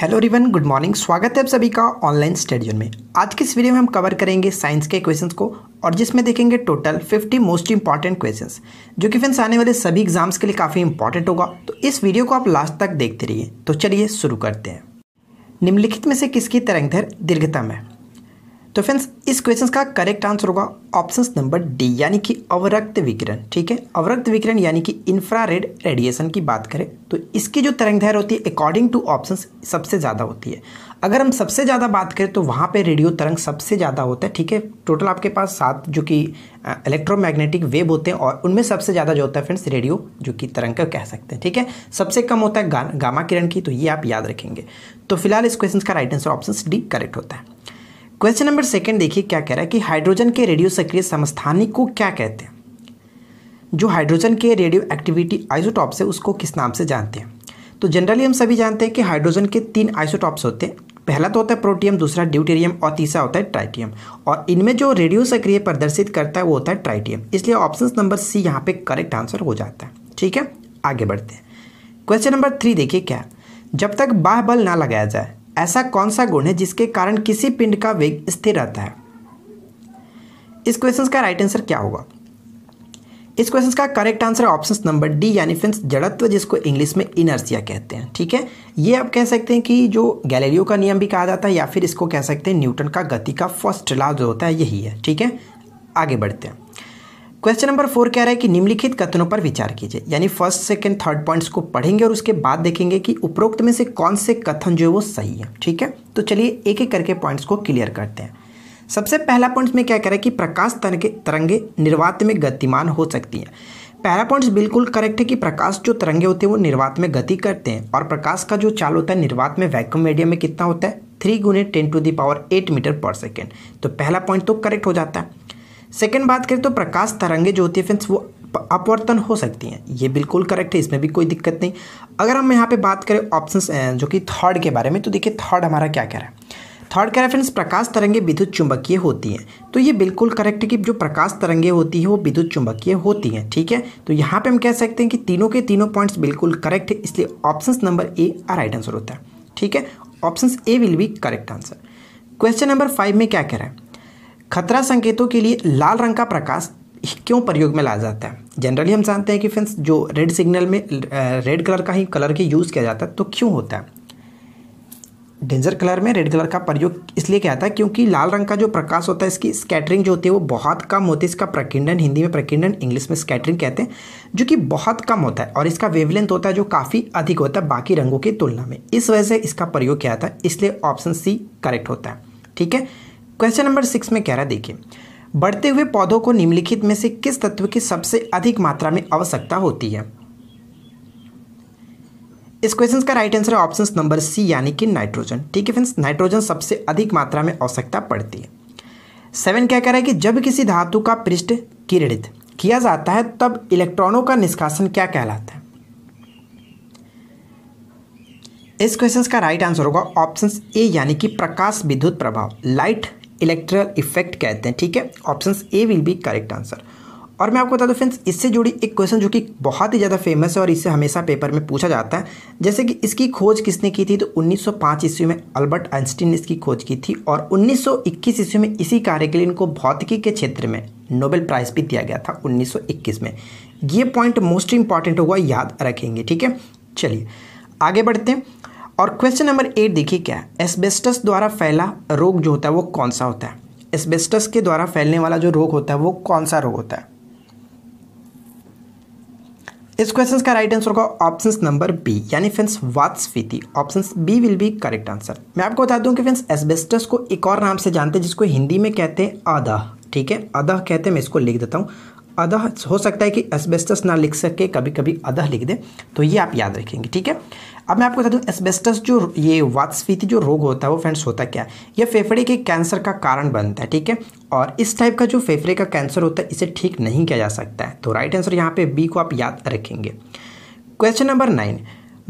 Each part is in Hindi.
हेलो रिवन गुड मॉर्निंग स्वागत है आप सभी का ऑनलाइन स्टडियन में आज की इस वीडियो में हम कवर करेंगे साइंस के क्वेश्चंस को और जिसमें देखेंगे टोटल 50 मोस्ट इंपॉर्टेंट क्वेश्चंस जो कि फ्रेंड्स आने वाले सभी एग्जाम्स के लिए काफ़ी इंपॉर्टेंट होगा तो इस वीडियो को आप लास्ट तक देखते रहिए तो चलिए शुरू करते हैं निम्नलिखित में से किसकी तरंगधर दीर्घतम है तो फ्रेंड्स इस क्वेश्चन का करेक्ट आंसर होगा ऑप्शन नंबर डी यानी कि अवरक्त विकिरण ठीक है अवरक्त विकिरण यानी कि इंफ्रारेड रेडिएशन की बात करें तो इसकी जो तरंग धैर्य होती है अकॉर्डिंग टू ऑप्शन सबसे ज़्यादा होती है अगर हम सबसे ज़्यादा बात करें तो वहाँ पे रेडियो तरंग सबसे ज़्यादा होता है ठीक है टोटल आपके पास सात जो कि इलेक्ट्रोमैग्नेटिक वेव होते हैं और उनमें सबसे ज़्यादा जो होता है फ्रेंड्स रेडियो जो कि तरंग का कह सकते हैं ठीक है सबसे कम होता है गा, गामा किरण की तो ये आप याद रखेंगे तो फिलहाल इस क्वेश्चन का right answer option D correct होता है क्वेश्चन नंबर सेकंड देखिए क्या कह रहा है कि हाइड्रोजन के रेडियो सक्रिय समस्थानी को क्या कहते हैं जो हाइड्रोजन के रेडियो एक्टिविटी आइसोटॉप से उसको किस नाम से जानते हैं तो जनरली हम सभी जानते हैं कि हाइड्रोजन के तीन आइसोटॉप्स होते हैं पहला तो होता है प्रोटियम दूसरा ड्यूटेरियम और तीसरा होता है ट्राइटियम और इनमें जो रेडियो सक्रिय प्रदर्शित करता है वो होता है ट्राइटियम इसलिए ऑप्शन नंबर सी यहाँ पे करेक्ट आंसर हो जाता है ठीक है आगे बढ़ते हैं क्वेश्चन नंबर थ्री देखिए क्या जब तक बाह बल ना लगाया जाए ऐसा कौन सा गुण है जिसके कारण किसी पिंड का वेग स्थिर रहता है इस क्वेश्चन का राइट आंसर क्या होगा इस क्वेश्चन का correct answer option number D यानी फ्रेंड्स जड़त्व जिसको इंग्लिश में इनर्सिया कहते हैं ठीक है ये आप कह सकते हैं कि जो गैलेरियो का नियम भी कहा जाता है या फिर इसको कह सकते हैं न्यूटन का गति का फर्स्ट लाभ जो होता है यही है ठीक है आगे बढ़ते हैं क्वेश्चन नंबर फोर कह रहा है कि निम्नलिखित कथनों पर विचार कीजिए यानी फर्स्ट सेकंड थर्ड पॉइंट्स को पढ़ेंगे और उसके बाद देखेंगे कि उपरोक्त में से कौन से कथन जो है वो सही है ठीक है तो चलिए एक एक करके पॉइंट्स को क्लियर करते हैं सबसे पहला पॉइंट्स में क्या कह रहा है कि प्रकाश तरंगे निर्वात में गतिमान हो सकती हैं पहला पॉइंट्स बिल्कुल करेक्ट है कि प्रकाश जो तरंगे होते हैं वो निर्वात में गति करते हैं और प्रकाश का जो चाल होता है निर्वात में वैक्यूम मीडियम में कितना होता है थ्री गुने ten to the power eight metre per second तो पहला पॉइंट तो करेक्ट हो जाता है सेकेंड बात करें तो प्रकाश तरंगे जो होती है फ्रेंड्स वो अपवर्तन हो सकती हैं ये बिल्कुल करेक्ट है इसमें भी कोई दिक्कत नहीं अगर हम यहाँ पे बात करें ऑप्शंस जो कि थर्ड के बारे में तो देखिए थर्ड हमारा क्या कह रहा है थर्ड कह रहा है फ्रेंड्स प्रकाश तरंगे विद्युत चुंबकीय होती हैं तो ये बिल्कुल करेक्ट है कि जो प्रकाश तरंगे होती है वो विद्युत चुंबकीय होती हैं ठीक है तो यहाँ पे हम कह सकते हैं कि तीनों के तीनों पॉइंट्स बिल्कुल करेक्ट है इसलिए option number A right answer होता है ठीक है option A will be correct answer question number five में क्या कह रहा है खतरा संकेतों के लिए लाल रंग का प्रकाश क्यों प्रयोग में लाया जाता है जनरली हम जानते हैं कि फ्रेंड्स जो रेड सिग्नल में रेड कलर का ही कलर के यूज़ किया जाता है तो क्यों होता है डेंजर कलर में रेड कलर का प्रयोग इसलिए किया जाता है क्योंकि लाल रंग का जो प्रकाश होता है इसकी स्कैटरिंग जो होती है वो बहुत कम होती है इसका प्रकिंडन हिंदी में प्रकिंडन इंग्लिश में स्कैटरिंग कहते हैं जो कि बहुत कम होता है और इसका वेवलेंथ होता है जो काफ़ी अधिक होता है बाकी रंगों की तुलना में इस वजह से इसका प्रयोग किया जाता है इसलिए ऑप्शन सी करेक्ट होता है ठीक है क्वेश्चन नंबर सिक्स में कह रहा है देखिए बढ़ते हुए पौधों को निम्नलिखित में से किस तत्व की सबसे अधिक मात्रा में आवश्यकता होती है इस क्वेश्चन का राइट आंसर है ऑप्शन नंबर सी यानी कि नाइट्रोजन ठीक है फ्रेंड्स नाइट्रोजन सबसे अधिक मात्रा में आवश्यकता पड़ती है सेवन क्या कह रहा है कि जब किसी धातु का पृष्ठ किरणित किया जाता है तब इलेक्ट्रॉनों का निष्कासन क्या कहलाता है इस क्वेश्चन का राइट आंसर होगा ऑप्शन ए यानी कि प्रकाश विद्युत प्रभाव लाइट इलेक्ट्रल इफेक्ट कहते हैं ठीक है option A will be correct answer और मैं आपको बता दूं फ्रेंड्स इससे जुड़ी एक क्वेश्चन जो कि बहुत ही ज़्यादा फेमस है और इससे हमेशा पेपर में पूछा जाता है जैसे कि इसकी खोज किसने की थी तो 1905 ईस्वी में अल्बर्ट आइंस्टीन ने इसकी खोज की थी और 1921 ईस्वी में इसी कार्य के लिए इनको भौतिकी के क्षेत्र में नोबेल प्राइज़ भी दिया गया था उन्नीस में ये पॉइंट मोस्ट इंपॉर्टेंट होगा याद रखेंगे ठीक है चलिए आगे बढ़ते हैं और क्वेश्चन नंबर एट देखिए क्या है एस्बेस्टस द्वारा फैला रोग जो होता है वो कौन सा होता है एस्बेस्टस के द्वारा फैलने वाला जो रोग होता है वो कौन सा रोग होता है इस क्वेश्चन का राइट आंसर होगा ऑप्शन नंबर बी यानी फ्रेंड्स वातस्फीति option B will be correct answer मैं आपको बता दूं कि फ्रेंड्स एस्बेस्टस को एक और नाम से जानते हैं जिसको हिंदी में कहते हैं अदह ठीक है अदह कहते हैं मैं इसको लिख देता हूँ अदह हो सकता है कि एस्बेस्टस ना लिख सके कभी कभी अदह लिख दे तो ये आप याद रखेंगे ठीक है अब मैं आपको बता दूँ एस्बेस्टस जो ये वातस्फीति जो रोग होता है वो फ्रेंड्स होता क्या है यह फेफड़े के कैंसर का कारण बनता है ठीक है और इस टाइप का जो फेफड़े का कैंसर होता है इसे ठीक नहीं किया जा सकता है तो राइट आंसर यहाँ पे बी को आप याद रखेंगे क्वेश्चन नंबर नाइन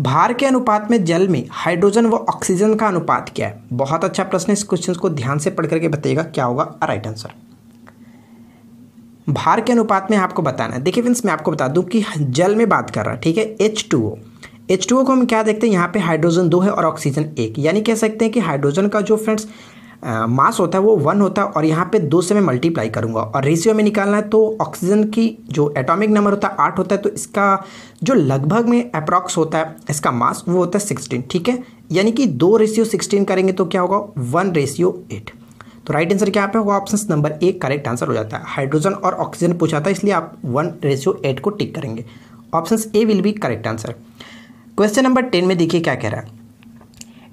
भार के अनुपात में जल में हाइड्रोजन व ऑक्सीजन का अनुपात क्या है बहुत अच्छा प्रश्न इस क्वेश्चन को ध्यान से पढ़ करके बताइएगा क्या होगा राइट आंसर भार के अनुपात में आपको बताना है देखिए फ्रेंड्स मैं आपको बता दूं कि जल में बात कर रहा है ठीक है H two O H two O को हम क्या देखते हैं यहाँ पे हाइड्रोजन दो है और ऑक्सीजन एक यानी कह सकते हैं कि हाइड्रोजन का जो फ्रेंड्स मास होता है वो वन होता है और यहाँ पे दो से मैं मल्टीप्लाई करूँगा और रेशियो में निकालना है तो ऑक्सीजन की जो एटॉमिक नंबर होता है आठ होता है तो इसका जो लगभग में अप्रॉक्स होता है इसका मास वो होता है सिक्सटीन ठीक है यानी कि दो रेशियो सिक्सटीन करेंगे तो क्या होगा वन रेशियो एट तो राइट आंसर क्या आपका option number A correct answer हो जाता है हाइड्रोजन और ऑक्सीजन पूछा था इसलिए आप वन रेशियो एट को टिक करेंगे option A will be correct answer question number ten में देखिए क्या कह रहा है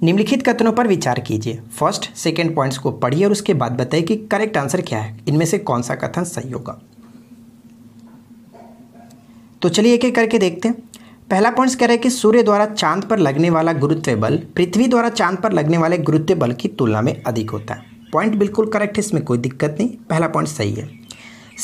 निम्नलिखित कथनों पर विचार कीजिए फर्स्ट सेकेंड पॉइंट्स को पढ़िए और उसके बाद बताइए कि करेक्ट आंसर क्या है इनमें से कौन सा कथन सही होगा तो चलिए एक एक करके देखते हैं पहला पॉइंट्स कह रहा है कि सूर्य द्वारा चांद पर लगने वाला गुरुत्व बल पृथ्वी द्वारा चांद पर लगने वाले गुरुत्व बल की तुलना में अधिक होता है पॉइंट बिल्कुल करेक्ट है इसमें कोई दिक्कत नहीं पहला पॉइंट सही है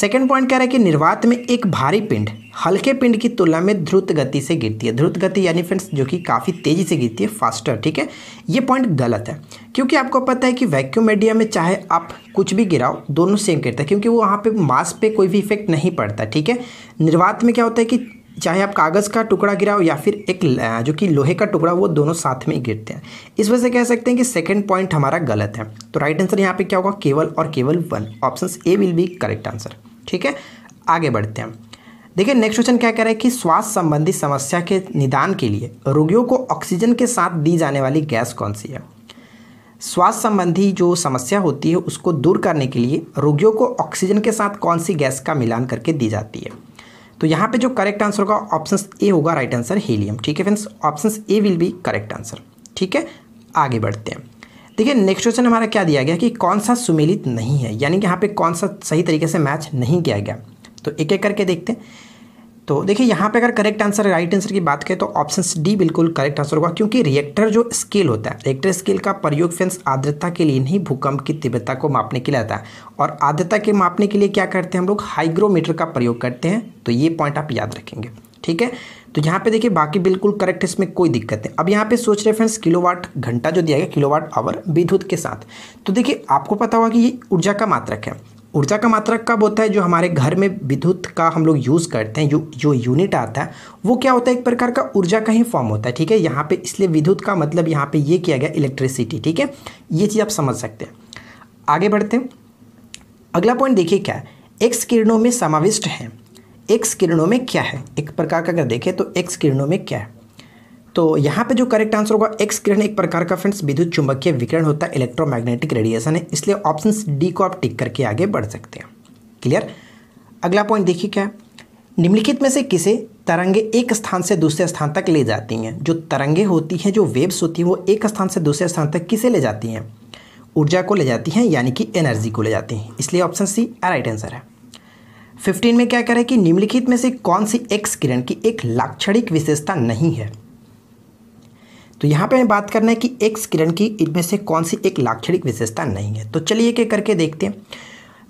सेकेंड पॉइंट कह रहा है कि निर्वात में एक भारी पिंड हल्के पिंड की तुलना में ध्रुत गति से गिरती है ध्रुत गति यानी फ्रेंड्स जो कि काफ़ी तेज़ी से गिरती है फास्टर ठीक है ये पॉइंट गलत है क्योंकि आपको पता है कि वैक्यूम मीडिया में चाहे आप कुछ भी गिराओ दोनों सेम गिरता है क्योंकि वो वहाँ पे मास पे कोई भी इफेक्ट नहीं पड़ता ठीक है निर्वात में क्या होता है कि चाहे आप कागज़ का टुकड़ा गिराओ या फिर एक जो कि लोहे का टुकड़ा वो दोनों साथ में गिरते हैं इस वजह से कह सकते हैं कि सेकंड पॉइंट हमारा गलत है तो राइट आंसर यहाँ पे क्या होगा केवल और केवल one option A will be correct answer ठीक है आगे बढ़ते हैं देखिए नेक्स्ट क्वेश्चन क्या कह रहा है कि स्वास्थ्य संबंधी समस्या के निदान के लिए रोगियों को ऑक्सीजन के साथ दी जाने वाली गैस कौन सी है स्वास्थ्य संबंधी जो समस्या होती है उसको दूर करने के लिए रोगियों को ऑक्सीजन के साथ कौन सी गैस का मिलान करके दी जाती है तो यहाँ पे जो करेक्ट आंसर होगा ऑप्शन ए होगा राइट आंसर हीलियम ठीक है friends option A will be correct answer ठीक है आगे बढ़ते हैं देखिए नेक्स्ट क्वेश्चन हमारा क्या दिया गया कि कौन सा सुमेलित नहीं है यानी कि यहाँ पे कौन सा सही तरीके से मैच नहीं किया गया तो एक एक करके देखते हैं तो देखिए यहाँ पे अगर करेक्ट आंसर राइट आंसर की बात करें तो ऑप्शन डी बिल्कुल करेक्ट आंसर होगा क्योंकि रिएक्टर जो स्केल होता है रिएक्टर स्केल का प्रयोग फेंस आर्द्रता के लिए नहीं भूकंप की तीव्रता को मापने के लिए आता है और आर्द्रता के मापने के लिए क्या करते हैं हम लोग हाइग्रोमीटर का प्रयोग करते हैं तो ये पॉइंट आप याद रखेंगे ठीक है तो यहाँ पे देखिए बाकी बिल्कुल करेक्ट इसमें कोई दिक्कत नहीं अब यहाँ पे सोच रहे फ्रेंड्स किलोवाट घंटा जो दिया गया किलोवाट आवर विद्युत के साथ तो देखिए आपको पता होगा कि ये ऊर्जा का मात्रक है ऊर्जा का मात्रक कब होता है जो हमारे घर में विद्युत का हम लोग यूज़ करते हैं जो जो यूनिट आता है वो क्या होता है एक प्रकार का ऊर्जा का ही फॉर्म होता है ठीक है यहाँ पे इसलिए विद्युत का मतलब यहाँ पे ये किया गया इलेक्ट्रिसिटी ठीक है ये चीज़ आप समझ सकते हैं आगे बढ़ते हैं अगला पॉइंट देखिए क्या है एक्स किरणों में समाविष्ट है एक्स किरणों में क्या है एक प्रकार का अगर देखें तो एक्स किरणों में क्या है तो यहाँ पे जो करेक्ट आंसर होगा एक्स किरण एक प्रकार का फ्रेंड्स विद्युत चुंबकीय विकिरण होता है इलेक्ट्रोमैग्नेटिक रेडिएशन है इसलिए ऑप्शन डी को आप टिक करके आगे बढ़ सकते हैं क्लियर अगला पॉइंट देखिए क्या निम्नलिखित में से किसे तरंगे एक स्थान से दूसरे स्थान तक ले जाती हैं जो तरंगे होती हैं जो वेव्स होती हैं वो एक स्थान से दूसरे स्थान तक किसे ले जाती हैं ऊर्जा को ले जाती हैं यानी कि एनर्जी को ले जाती हैं इसलिए ऑप्शन सी राइट आंसर है फिफ्टीन में क्या करें कि निम्नलिखित में से कौन सी एक्स किरण की एक लाक्षणिक विशेषता नहीं है तो यहाँ पे हमें बात करना है कि एक्स किरण की इनमें से कौन सी एक लाक्षणिक विशेषता नहीं है तो चलिए एक करके देखते हैं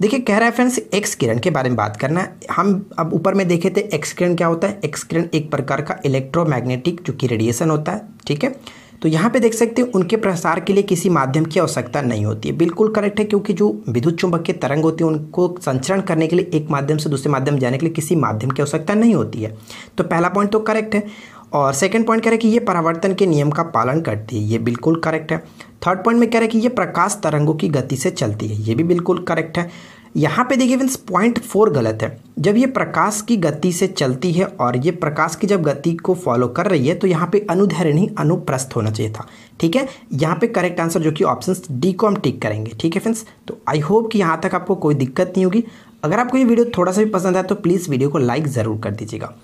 देखिए कह रहा है फ्रेंड्स एक्स किरण के बारे में बात करना है हम अब ऊपर में देखे थे एक्स किरण क्या होता है एक्स किरण एक प्रकार का इलेक्ट्रोमैग्नेटिक जो कि रेडिएशन होता है ठीक है तो यहाँ पे देख सकते हैं उनके प्रसार के लिए किसी माध्यम की आवश्यकता नहीं होती है बिल्कुल करेक्ट है क्योंकि जो विद्युत चुंबक के तरंग होते हैं उनको संचरण करने के लिए एक माध्यम से दूसरे माध्यम जाने के लिए किसी माध्यम की आवश्यकता नहीं होती है तो पहला पॉइंट तो करेक्ट है और सेकंड पॉइंट कह रहा है कि ये परावर्तन के नियम का पालन करती है ये बिल्कुल करेक्ट है थर्ड पॉइंट में कह रहा है कि ये प्रकाश तरंगों की गति से चलती है ये भी बिल्कुल करेक्ट है यहाँ पे देखिए फ्रेंड्स पॉइंट फोर गलत है जब ये प्रकाश की गति से चलती है और ये प्रकाश की जब गति को फॉलो कर रही है तो यहाँ पे अनुधरणी अनुप्रस्थ होना चाहिए था ठीक है यहाँ पे करेक्ट आंसर जो कि ऑप्शन डी को हम टिक करेंगे ठीक है फ्रेंड्स तो आई होप कि यहाँ तक आपको कोई दिक्कत नहीं होगी अगर आपको ये वीडियो थोड़ा सा भी पसंद आया तो प्लीज़ वीडियो को लाइक ज़रूर कर दीजिएगा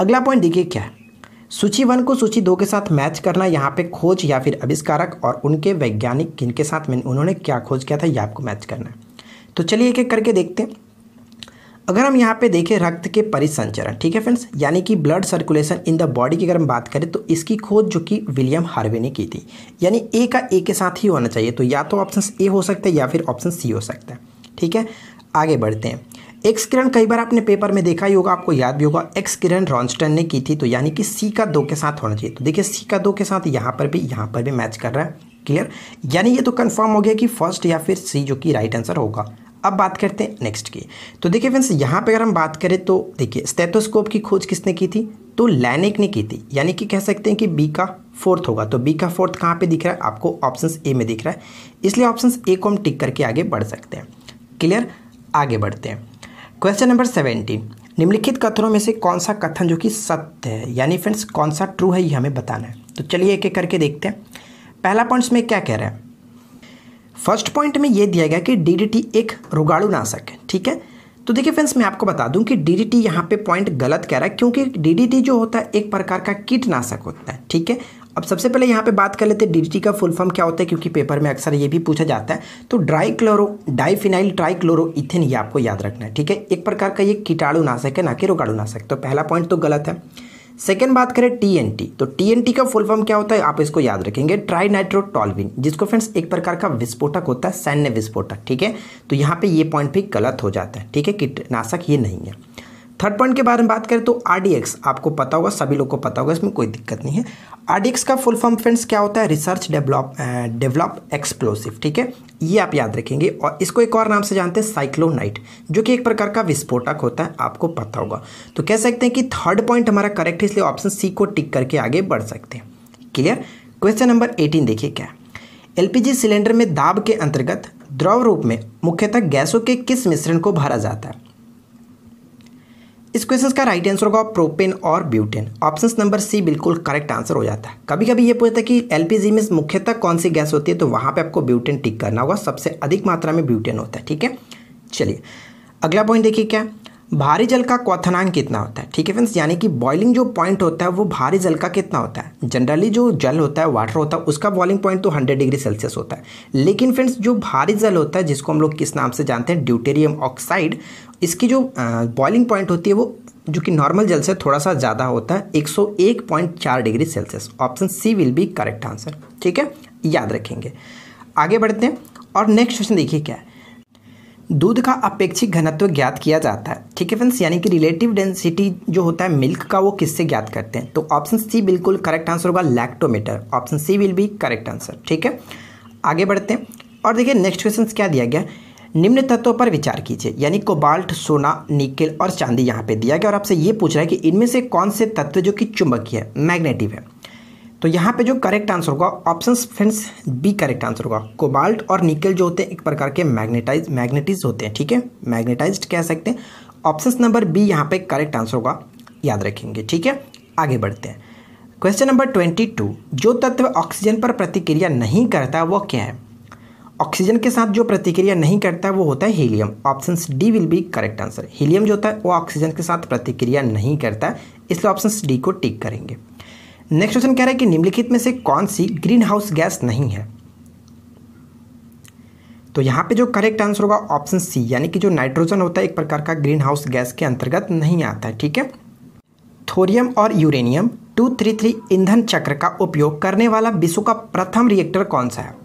अगला पॉइंट देखिए क्या है सूची वन को सूची दो के साथ मैच करना यहाँ पे खोज या फिर आविष्कारक और उनके वैज्ञानिक के साथ मैंने उन्होंने क्या खोज किया था यह आपको मैच करना है तो चलिए एक एक करके देखते हैं अगर हम यहाँ पे देखें रक्त के परिसंचरण ठीक है फ्रेंड्स यानी कि blood circulation in the body की अगर हम बात करें तो इसकी खोज जो कि विलियम हार्वे ने की थी यानी ए का ए के साथ ही होना चाहिए तो या तो ऑप्शन ए हो सकता है या फिर ऑप्शन सी हो सकता है ठीक है आगे बढ़ते हैं एक्स किरण कई बार आपने पेपर में देखा ही होगा आपको याद भी होगा एक्स किरण रॉन्स्टन ने की थी तो यानी कि सी का दो के साथ होना चाहिए तो देखिए सी का दो के साथ यहाँ पर भी यहाँ पर भी मैच कर रहा है क्लियर यानी ये तो कन्फर्म हो गया कि फर्स्ट या फिर सी जो कि राइट आंसर होगा अब बात करते हैं नेक्स्ट की तो देखिए फ्रेंड्स यहाँ पर अगर हम बात करें तो देखिए स्टेथोस्कोप की खोज किसने की थी तो लैनिक ने की थी यानी कि कह सकते हैं कि बी का फोर्थ होगा तो बी का फोर्थ कहाँ पे दिख रहा है आपको ऑप्शन ए में दिख रहा है इसलिए ऑप्शन ए को हम टिक करके आगे बढ़ सकते हैं क्लियर आगे बढ़ते हैं क्वेश्चन नंबर सेवेंटीन निम्नलिखित कथनों में से कौन सा कथन जो कि सत्य है यानी फ्रेंड्स कौन सा ट्रू है ये हमें बताना है तो चलिए एक एक करके देखते हैं पहला पॉइंट्स में क्या कह रहे हैं फर्स्ट पॉइंट में ये दिया गया कि डीडीटी एक रोगाणुनाशक है ठीक है तो देखिए फ्रेंड्स मैं आपको बता दूं कि डीडीटी यहाँ पे पॉइंट गलत कह रहा है क्योंकि डीडीटी जो होता है एक प्रकार का कीटनाशक होता है ठीक है अब सबसे पहले यहाँ पे बात कर लेते हैं डीडीटी का फुल फॉर्म क्या होता है क्योंकि पेपर में अक्सर ये भी पूछा जाता है तो dichloro diphenyl trichloro ethane ये आपको याद रखना है ठीक है एक प्रकार का ये कीटाणुनाशक है ना कि रोगाणुनाशक तो पहला पॉइंट तो गलत है सेकेंड बात करें टीएनटी तो टीएनटी का फुल फॉर्म क्या होता है आप इसको याद रखेंगे ट्राई नाइट्रोटॉलविन जिसको फ्रेंड्स एक प्रकार का विस्फोटक होता है सैन्य विस्फोटक ठीक है तो यहाँ पे ये पॉइंट भी गलत हो जाता है ठीक है कीटनाशक ये नहीं है थर्ड पॉइंट के बारे में बात करें तो आरडीएक्स आपको पता होगा सभी लोग को पता होगा इसमें कोई दिक्कत नहीं है आरडीएक्स का फुल फॉर्म फ्रेंड्स क्या होता है रिसर्च डेवलप डेवलप एक्सप्लोसिव ठीक है ये आप याद रखेंगे और इसको एक और नाम से जानते हैं साइक्लोनाइट जो कि एक प्रकार का विस्फोटक होता है आपको पता होगा तो कह सकते हैं कि थर्ड पॉइंट हमारा करेक्ट है इसलिए ऑप्शन सी को टिक करके आगे बढ़ सकते हैं क्लियर क्वेश्चन नंबर एटीन देखिए क्या एलपीजी सिलेंडर में दाब के अंतर्गत द्रव रूप में मुख्यतः गैसों के किस मिश्रण को भरा जाता है इस क्वेश्चन का राइट आंसर होगा प्रोपेन और ब्यूटेन ऑप्शन नंबर सी बिल्कुल करेक्ट आंसर हो जाता है कभी कभी ये पूछता है कि एलपीजी में मुख्यतः कौन सी गैस होती है तो वहाँ पे आपको ब्यूटेन टिक करना होगा सबसे अधिक मात्रा में ब्यूटेन होता है ठीक है चलिए अगला पॉइंट देखिए क्या भारी जल का क्वथनांक कितना होता है ठीक है फ्रेंड्स यानी कि बॉइलिंग जो पॉइंट होता है वो भारी जल का कितना होता है जनरली जो जल होता है वाटर होता है उसका बॉइलिंग पॉइंट तो 100 डिग्री सेल्सियस होता है लेकिन फ्रेंड्स जो भारी जल होता है जिसको हम लोग किस नाम से जानते हैं ड्यूटेरियम ऑक्साइड इसकी जो बॉइलिंग पॉइंट होती है वो जो कि नॉर्मल जल से थोड़ा सा ज़्यादा होता है एक degree Celsius option C will be correct answer ठीक है याद रखेंगे आगे बढ़ते हैं और नेक्स्ट क्वेश्चन देखिए क्या है दूध का अपेक्षिक घनत्व ज्ञात किया जाता है ठीक है फ्रेंड्स यानी कि रिलेटिव डेंसिटी जो होता है मिल्क का वो किससे ज्ञात करते हैं तो ऑप्शन सी बिल्कुल करेक्ट आंसर होगा lactometer option C will be correct answer ठीक है आगे बढ़ते हैं और देखिए नेक्स्ट क्वेश्चन क्या दिया गया निम्न तत्वों पर विचार कीजिए यानी कोबाल्ट सोना निकल और चांदी यहाँ पे दिया गया और आपसे ये पूछ रहा है कि इनमें से कौन से तत्व जो कि चुंबकीय है मैग्नेटिव है तो यहाँ पे जो करेक्ट आंसर होगा option friends B correct answer होगा कोबाल्ट और निकल जो होते हैं एक प्रकार के मैग्नेटाइज मैग्नेटिज होते हैं ठीक है मैग्नेटाइज कह सकते हैं ऑप्शन नंबर बी यहाँ पे करेक्ट आंसर होगा याद रखेंगे ठीक है आगे बढ़ते हैं क्वेश्चन नंबर ट्वेंटी टू जो तत्व ऑक्सीजन पर प्रतिक्रिया नहीं करता वो क्या है ऑक्सीजन के साथ जो प्रतिक्रिया नहीं करता वो होता है helium option D will be correct answer helium जो होता है वो ऑक्सीजन के साथ प्रतिक्रिया नहीं करता इसलिए ऑप्शन डी को टिक करेंगे नेक्स्ट क्वेश्चन कह रहा है कि निम्नलिखित में से कौन सी ग्रीन हाउस गैस नहीं है तो यहाँ पे जो करेक्ट आंसर होगा ऑप्शन सी यानी कि जो नाइट्रोजन होता है एक प्रकार का ग्रीन हाउस गैस के अंतर्गत नहीं आता है ठीक है थोरियम और यूरेनियम टू थ्री थ्री ईंधन चक्र का उपयोग करने वाला विश्व का प्रथम रिएक्टर कौन सा है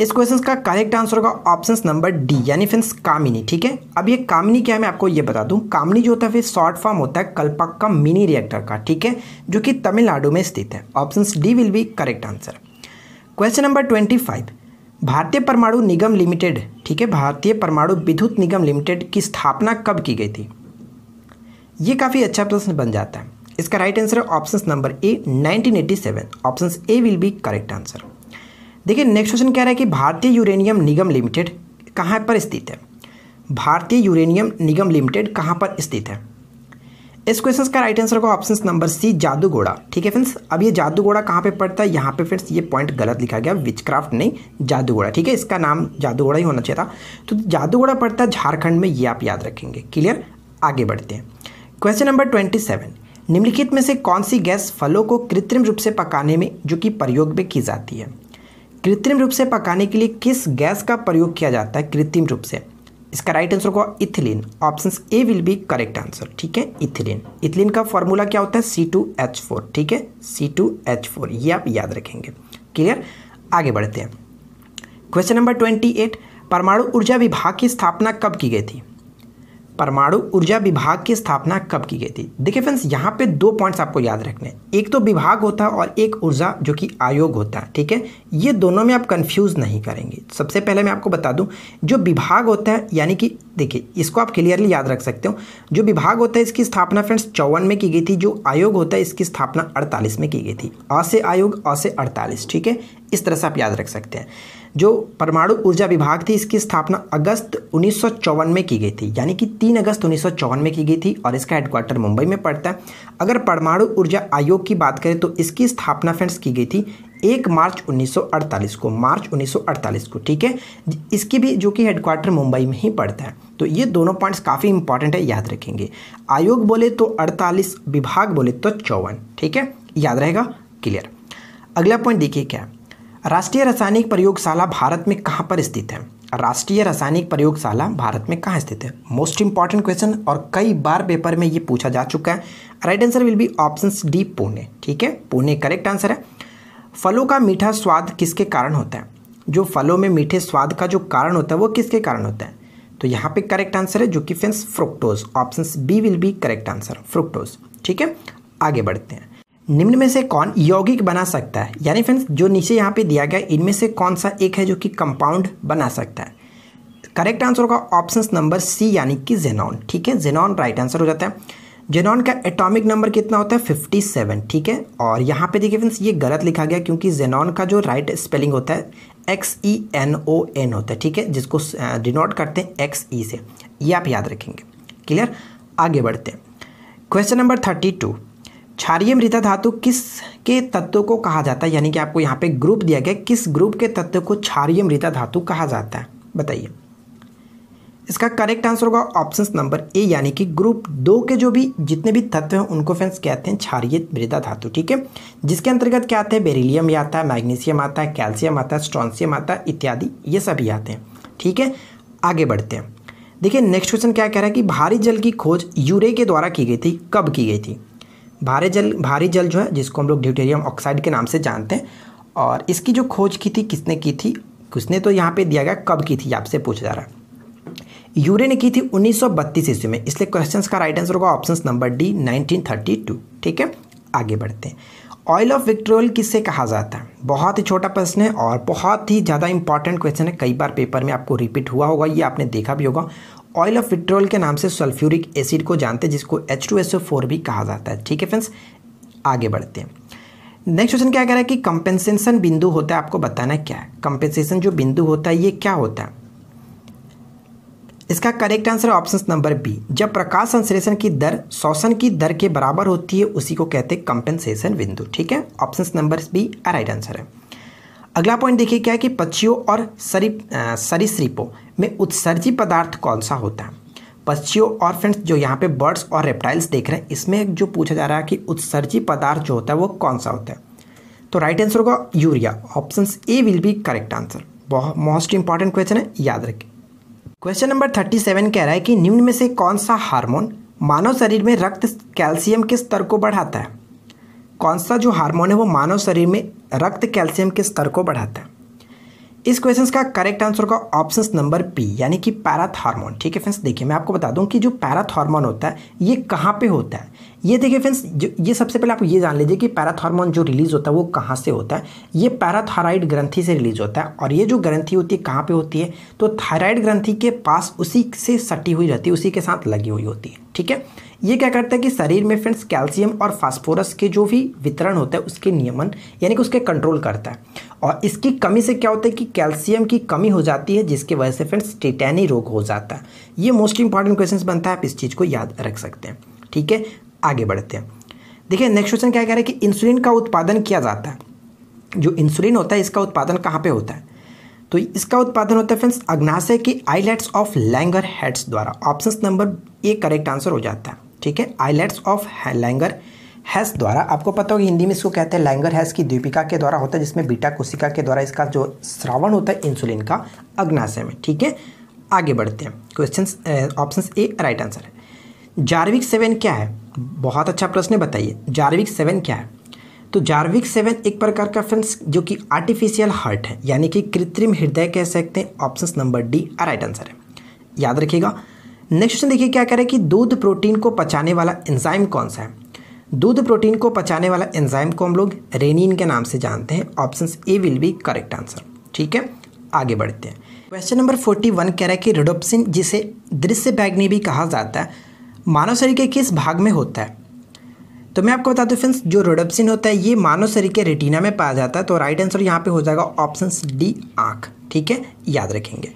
इस क्वेश्चन का करेक्ट आंसर होगा ऑप्शन नंबर डी यानी फ्रेंड्स कामिनी ठीक है अब ये कामिनी क्या है मैं आपको ये बता दूं कामिनी जो होता है फिर शॉर्ट फॉर्म होता है कल्पक्का मिनी रिएक्टर का ठीक है जो कि तमिलनाडु में स्थित है option D will be correct answer question number twenty five भारतीय परमाणु निगम लिमिटेड ठीक है भारतीय परमाणु विद्युत निगम लिमिटेड की स्थापना कब की गई थी ये काफ़ी अच्छा प्रश्न बन जाता है इसका राइट आंसर है option number A 1987 option A will be correct answer देखिए नेक्स्ट क्वेश्चन कह रहा है कि भारतीय यूरेनियम निगम लिमिटेड कहाँ पर स्थित है भारतीय यूरेनियम निगम लिमिटेड कहाँ पर स्थित है इस क्वेश्चन का राइट आंसर होगा ऑप्शन नंबर सी जादूगोड़ा ठीक है फ्रेंड्स अब ये जादूगोड़ा कहाँ पे पड़ता है यहाँ पे फ्रेंड्स ये पॉइंट गलत लिखा गया विचक्राफ्ट नहीं जादूगोड़ा ठीक है इसका नाम जादूगोड़ा ही होना चाहिए था तो जादूगोड़ा पड़ता है झारखंड में ये आप याद रखेंगे क्लियर आगे बढ़ते हैं क्वेश्चन नंबर ट्वेंटी सेवन निम्नलिखित में से कौन सी गैस फलों को कृत्रिम रूप से पकाने में जो कि प्रयोग में की जाती है कृत्रिम रूप से पकाने के लिए किस गैस का प्रयोग किया जाता है कृत्रिम रूप से इसका राइट आंसर होगा ethylene option A will be correct answer ठीक है इथिलीन इथिलीन का फॉर्मूला क्या होता है सी टू एच फोर ठीक है सी टू एच फोर ये आप याद रखेंगे क्लियर आगे बढ़ते हैं क्वेश्चन नंबर ट्वेंटी एट परमाणु ऊर्जा विभाग की स्थापना कब की गई थी परमाणु ऊर्जा विभाग की स्थापना कब की गई थी देखिए फ्रेंड्स यहाँ पे दो पॉइंट्स आपको याद रखने हैं एक तो विभाग होता है और एक ऊर्जा जो कि आयोग होता है ठीक है ये दोनों में आप कंफ्यूज नहीं करेंगे सबसे पहले मैं आपको बता दूं जो विभाग होता है यानी कि देखिए इसको आप क्लियरली याद रख सकते हो जो विभाग होता है इसकी स्थापना फ्रेंड्स चौवन में की गई थी जो आयोग होता है इसकी स्थापना अड़तालीस में की गई थी अ से आयोग अ से अड़तालीस ठीक है इस तरह से आप याद रख सकते हैं जो परमाणु ऊर्जा विभाग थी इसकी स्थापना अगस्त उन्नीस में की गई थी यानी कि तीन अगस्त उन्नीस में की गई थी और इसका हेडक्वार्टर मुंबई में पड़ता है अगर परमाणु ऊर्जा आयोग की बात करें तो इसकी स्थापना फ्रेंड्स की गई थी एक मार्च 1948 को मार्च 1948 को ठीक है इसकी भी जो कि हेडक्वार्टर मुंबई में ही पड़ता है तो ये दोनों पॉइंट्स काफ़ी इंपॉर्टेंट है याद रखेंगे आयोग बोले तो 48 विभाग बोले तो चौवन ठीक है याद रहेगा क्लियर अगला पॉइंट देखिए क्या है राष्ट्रीय रासायनिक प्रयोगशाला भारत में कहाँ पर स्थित है राष्ट्रीय रासायनिक प्रयोगशाला भारत में कहाँ स्थित है मोस्ट इंपॉर्टेंट क्वेश्चन और कई बार पेपर में ये पूछा जा चुका है right answer will be option D Pune ठीक है पुणे करेक्ट आंसर है फलों का मीठा स्वाद किसके कारण होता है जो फलों में मीठे स्वाद का जो कारण होता है वो किसके कारण होता है तो यहाँ पे करेक्ट आंसर है जो कि friends fructose option B will be correct answer fructose ठीक है आगे बढ़ते हैं निम्न में से कौन यौगिक बना सकता है यानी फ्रेंड्स जो नीचे यहाँ पे दिया गया इनमें से कौन सा एक है जो कि कंपाउंड बना सकता है करेक्ट आंसर होगा ऑप्शन नंबर सी यानी कि जेनॉन ठीक है जेनॉन राइट आंसर हो जाता है जेनॉन का एटॉमिक नंबर कितना होता है सेवन ठीक है और यहाँ पे देखिए फ्रेंड्स ये गलत लिखा गया क्योंकि जेनॉन का जो राइट स्पेलिंग होता है X E N O N होता है ठीक है जिसको डिनोट करते हैं एक्स ई e से ये आप याद रखेंगे क्लियर आगे बढ़ते हैं क्वेश्चन नंबर थर्टी टू क्षारिय मृदा धातु किस के तत्व को कहा जाता है यानी कि आपको यहाँ पे ग्रुप दिया गया किस ग्रुप के तत्व को क्षारिय मृदा धातु कहा जाता है बताइए इसका करेक्ट आंसर होगा ऑप्शन नंबर ए यानी कि ग्रुप दो के जो भी जितने भी तत्व हैं उनको फ्रेंड्स कहते हैं क्षारिय मृदा धातु ठीक है जिसके अंतर्गत क्या आते हैं बेरिलियम भी आता है मैग्नीशियम आता है कैल्शियम आता है स्ट्रॉन्सियम आता है इत्यादि ये सभी आते हैं ठीक है आगे बढ़ते हैं देखिए नेक्स्ट क्वेश्चन क्या कह रहा है कि भारी जल की खोज यूरे के द्वारा की गई थी कब की गई थी भारी जल भारी जल जो है जिसको हम लोग ड्यूटेरियम ऑक्साइड के नाम से जानते हैं और इसकी जो खोज की थी किसने की थी किसने तो यहाँ पे दिया गया कब की थी आपसे पूछा जा रहा है यूरे ने की थी 1932 ईस्वी में इसलिए क्वेश्चंस का राइट आंसर होगा ऑप्शन नंबर डी 1932 ठीक है आगे बढ़ते हैं ऑयल ऑफ विक्ट्रोल किससे कहा जाता है बहुत ही छोटा प्रश्न है और बहुत ही ज़्यादा इंपॉर्टेंट क्वेश्चन है कई बार पेपर में आपको रिपीट हुआ होगा ये आपने देखा भी होगा ऑयल ऑफ विक्ट्रोल के नाम से सल्फ्यूरिक एसिड को जानते हैं जिसको H two S O four भी कहा जाता है ठीक है फ्रेंड्स आगे बढ़ते हैं नेक्स्ट क्वेश्चन क्या कह रहा है कि कंपेंसेशन बिंदु होता है आपको बताना क्या है कंपेंसेशन जो बिंदु होता है ये क्या होता है इसका करेक्ट आंसर है ऑप्शन नंबर बी जब प्रकाश संश्लेषण की दर शोषण की दर के बराबर होती है उसी को कहते हैं कंपेंसेशन बिंदु ठीक है option number B right answer है अगला पॉइंट देखिए क्या है कि पक्षियों और सरी सरीसृपों में उत्सर्जी पदार्थ कौन सा होता है पक्षियों और फ्रेंड्स जो यहाँ पे बर्ड्स और रेप्टाइल्स देख रहे हैं इसमें जो पूछा जा रहा है कि उत्सर्जी पदार्थ जो होता है वो कौन सा होता है तो राइट आंसर होगा urea option A will be correct answer बहुत मोस्ट इंपॉर्टेंट क्वेश्चन है याद रखें क्वेश्चन नंबर थर्टी सेवन कह रहा है कि निम्न में से कौन सा हार्मोन मानव शरीर में रक्त कैल्शियम के स्तर को बढ़ाता है कौन सा जो हार्मोन है वो मानव शरीर में रक्त कैल्शियम के स्तर को बढ़ाता है इस क्वेश्चन का करेक्ट आंसर का ऑप्शन नंबर पी यानी कि पैराथ हार्मोन ठीक है फ्रेंड्स देखिए मैं आपको बता दूं कि जो पैराथ हार्मोन होता है ये कहाँ पे होता है ये देखिए फ्रेंड्स ये सबसे पहले आप ये जान लीजिए कि पैराथॉर्मोन जो रिलीज़ होता है वो कहाँ से होता है ये पैराथायराइड ग्रंथि से रिलीज होता है और ये जो ग्रंथि होती है कहाँ पे होती है तो थायराइड ग्रंथि के पास उसी से सटी हुई रहती है उसी के साथ लगी हुई होती है ठीक है ये क्या करता है कि शरीर में फ्रेंड्स कैल्शियम और फास्फोरस के जो भी वितरण होता है उसके नियमन यानी कि उसके कंट्रोल करता है और इसकी कमी से क्या होता है कि कैल्शियम की कमी हो जाती है जिसकी वजह से फ्रेंड्स टिटैनी रोग हो जाता है ये मोस्ट इंपॉर्टेंट क्वेश्चन बनता है आप इस चीज़ को याद रख सकते हैं ठीक है आगे बढ़ते हैं देखिए नेक्स्ट क्वेश्चन क्या कह रहा है कि इंसुलिन का उत्पादन किया जाता है जो इंसुलिन होता है इसका उत्पादन कहाँ पे होता है तो इसका उत्पादन होता है फ्रेंड्स अग्नाशय की आईलेट्स ऑफ लैंगर हेड्स द्वारा option number A correct answer हो जाता है ठीक है आईलेट्स ऑफ लैंगर हैस द्वारा आपको पता होगा हिंदी में इसको कहते हैं लैंगर हैस की दीपिका के द्वारा होता है जिसमें बीटा कोशिका के द्वारा इसका जो श्रावण होता है इंसुलिन का अग्नाशय में ठीक है आगे बढ़ते हैं question option A right answer है जार्विक सेवन क्या है बहुत अच्छा प्रश्न है बताइए जार्विक सेवन क्या है तो जार्विक सेवन एक प्रकार का फ्रेंड्स जो कि आर्टिफिशियल हार्ट है यानी कि कृत्रिम हृदय कह सकते हैं option number D right answer है याद रखिएगा नेक्स्ट क्वेश्चन देखिए क्या करें कि दूध प्रोटीन को पचाने वाला एंजाइम कौन सा है दूध प्रोटीन को पचाने वाला एंजाइम को हम लोग रेनिन के नाम से जानते हैं option A will be correct answer ठीक है आगे बढ़ते हैं क्वेश्चन नंबर फोर्टी वन कह रहा है कि रेडोप्सिन जिसे दृश्य बैग्नी भी कहा जाता है मानव शरीर के किस भाग में होता है तो मैं आपको बता दूं फ्रेंड्स जो रोडोप्सिन होता है ये मानव शरीर के रेटिना में पाया जाता है तो राइट आंसर यहाँ पे हो जाएगा ऑप्शन डी आँख ठीक है याद रखेंगे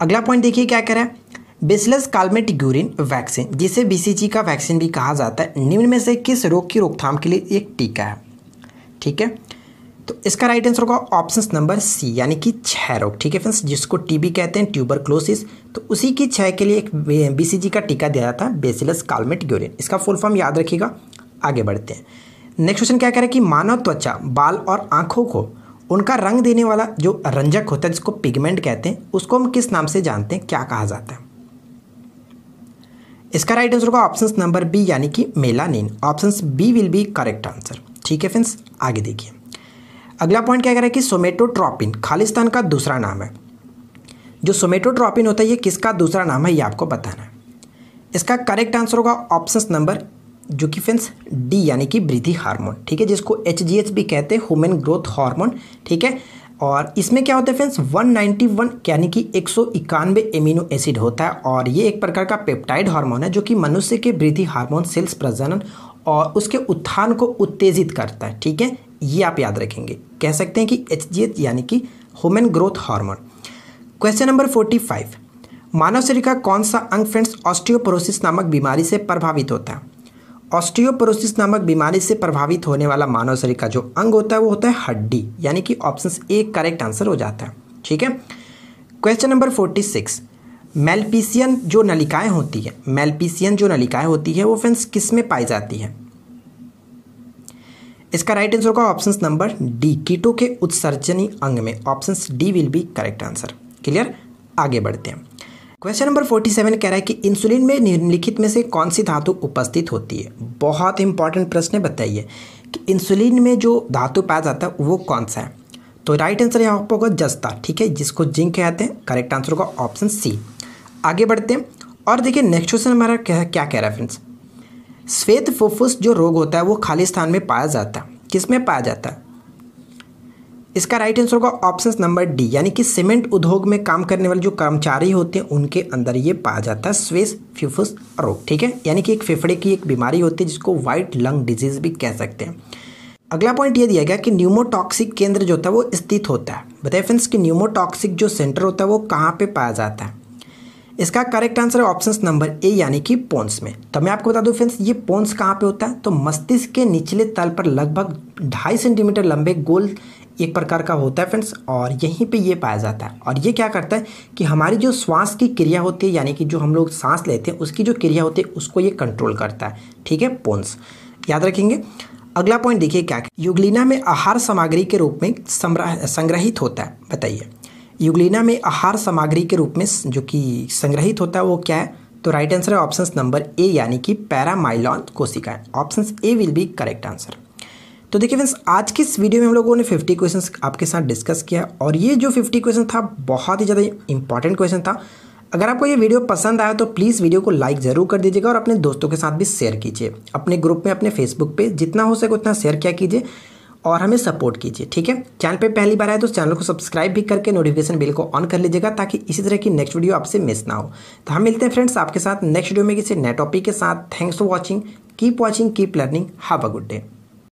अगला पॉइंट देखिए क्या कह रहा है बेसलस काल्मेटिग्यूरिन वैक्सीन जिसे बी का वैक्सीन भी कहा जाता है निम्न में से किस रोग की रोकथाम के लिए एक टीका है ठीक है तो इसका राइट आंसर होगा ऑप्शन नंबर सी यानी कि छह रोग ठीक है फ्रेंड्स जिसको टीबी कहते हैं ट्यूबर क्लोसिस तो उसी की छह के लिए एक बीसीजी का टीका दिया जाता है बेसिलस कालमेट ग्योरिन इसका फुल फॉर्म याद रखिएगा आगे बढ़ते हैं नेक्स्ट क्वेश्चन क्या कह रहे हैं कि मानव त्वचा बाल और आंखों को उनका रंग देने वाला जो रंजक होता है जिसको पिगमेंट कहते हैं उसको हम किस नाम से जानते हैं क्या कहा जाता है इसका राइट आंसर होगा ऑप्शन नंबर बी यानी कि melanin option B will be correct answer ठीक है फ्रेंड्स आगे देखिए अगला पॉइंट क्या कह रहा है कि सोमेटोट्रॉपिन खालिस्तान का दूसरा नाम है जो सोमेटोट्रॉपिन होता है ये किसका दूसरा नाम है ये आपको बताना है इसका करेक्ट आंसर होगा ऑप्शन नंबर जो कि फ्रेंड्स डी यानी कि वृद्धि हार्मोन ठीक है जिसको एच भी कहते हैं ह्यूमन ग्रोथ हार्मोन ठीक है और इसमें क्या होता है फ्रेंड्स 191 यानी कि एक सौ एमिनो एसिड होता है और ये एक प्रकार का पेप्टाइड हार्मोन है जो कि मनुष्य के वृद्धि हार्मोन सेल्स प्रजनन और उसके उत्थान को उत्तेजित करता है ठीक है ये आप याद रखेंगे कह सकते हैं कि एच यानी कि human growth hormone question number forty five मानव शरीर का कौन सा अंग फ्रेंड्स ऑस्टियोपोरोसिस नामक बीमारी से प्रभावित होता है ऑस्टियोपोरोसिस नामक बीमारी से प्रभावित होने वाला मानव शरीर का जो अंग होता है वो होता है हड्डी यानी कि ऑप्शन ए करेक्ट आंसर हो जाता है ठीक है question number forty six Malpighian जो नलिकाएं होती है मेलपीसियन जो नलिकाएं होती है वो फ्रेंड्स किस में पाई जाती है इसका राइट आंसर होगा ऑप्शन नंबर डी कीटों के उत्सर्जनी अंग में option D will be correct answer clear आगे बढ़ते हैं क्वेश्चन नंबर 47 कह रहा है कि इंसुलिन में निम्नलिखित में से कौन सी धातु उपस्थित होती है बहुत इंपॉर्टेंट प्रश्न बताइए कि इंसुलिन में जो धातु पाया जाता है वो कौन सा है तो राइट आंसर यहाँ पर होगा जस्ता ठीक है जिसको जिंक कहते हैं करेक्ट आंसर होगा ऑप्शन सी आगे बढ़ते हैं और देखिए नेक्स्ट क्वेश्चन हमारा क्या क्या कह रहा है फ्रेंड्स श्वेत फुफ्फुस जो रोग होता है वो खाली स्थान में पाया जाता है किस में पाया जाता है इसका राइट आंसर होगा ऑप्शन नंबर डी यानी कि सीमेंट उद्योग में काम करने वाले जो कर्मचारी होते हैं उनके अंदर ये पाया जाता है स्वेस फ्यूफुस रोग ठीक है यानी कि एक फेफड़े की एक बीमारी होती है जिसको व्हाइट लंग डिजीज भी कह सकते हैं अगला पॉइंट ये दिया गया कि न्यूमोटॉक्सिक केंद्र जो होता है वो स्थित होता है बताइए फ्रेंड्स कि न्यूमोटॉक्सिक जो सेंटर होता है वो कहाँ पे पाया जाता है इसका करेक्ट आंसर है ऑप्शन नंबर ए यानी कि पोन्स में तो मैं आपको बता दूं फ्रेंड्स ये पोन्स कहाँ पे होता है तो मस्तिष्क के निचले तल पर लगभग ढाई सेंटीमीटर लंबे गोल एक प्रकार का होता है फ्रेंड्स और यहीं पे ये पाया जाता है और ये क्या करता है कि हमारी जो श्वास की क्रिया होती है यानी कि जो हम लोग सांस लेते हैं उसकी जो क्रिया होती है उसको ये कंट्रोल करता है ठीक है पोन्स याद रखेंगे अगला पॉइंट देखिए क्या युगलिना में आहार सामग्री के रूप में संग्रहित होता है बताइए यूग्लिना में आहार सामग्री के रूप में जो कि संग्रहित होता है वो क्या है तो राइट आंसर है ऑप्शन नंबर ए यानी कि पैरामाइलॉन कोशिकाएं option A will be correct answer तो देखिए फ्रेंड्स आज की इस वीडियो में हम लोगों ने 50 क्वेश्चंस आपके साथ डिस्कस किया और ये जो 50 क्वेश्चन था बहुत ही ज़्यादा इंपॉर्टेंट क्वेश्चन था अगर आपको ये वीडियो पसंद आया तो प्लीज़ वीडियो को लाइक ज़रूर कर दीजिएगा और अपने दोस्तों के साथ भी शेयर कीजिए अपने ग्रुप में अपने फेसबुक पर जितना हो सके उतना शेयर किया कीजिए और हमें सपोर्ट कीजिए ठीक है चैनल पे पहली बार आए तो चैनल को सब्सक्राइब भी करके नोटिफिकेशन बिल को ऑन कर लीजिएगा ताकि इसी तरह की नेक्स्ट वीडियो आपसे मिस ना हो तो हम मिलते हैं फ्रेंड्स आपके साथ नेक्स्ट वीडियो में किसी नए टॉपिक के साथ thanks for watching keep watching keep learning have a good day